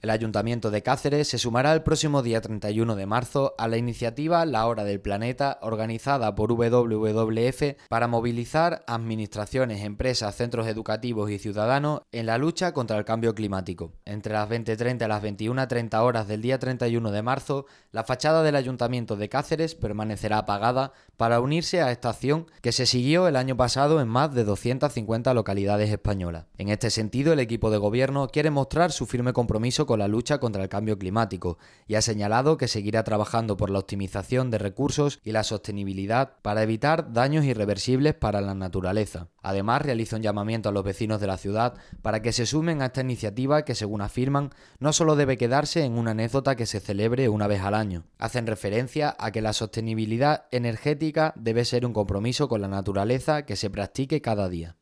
El Ayuntamiento de Cáceres se sumará el próximo día 31 de marzo a la iniciativa La Hora del Planeta organizada por WWF para movilizar administraciones, empresas, centros educativos y ciudadanos en la lucha contra el cambio climático. Entre las 20.30 y las 21.30 horas del día 31 de marzo, la fachada del Ayuntamiento de Cáceres permanecerá apagada para unirse a esta acción que se siguió el año pasado en más de 250 localidades españolas. En este sentido, el equipo de gobierno quiere mostrar su firme compromiso con la lucha contra el cambio climático y ha señalado que seguirá trabajando por la optimización de recursos y la sostenibilidad para evitar daños irreversibles para la naturaleza. Además, realiza un llamamiento a los vecinos de la ciudad para que se sumen a esta iniciativa que, según afirman, no solo debe quedarse en una anécdota que se celebre una vez al año. Hacen referencia a que la sostenibilidad energética debe ser un compromiso con la naturaleza que se practique cada día.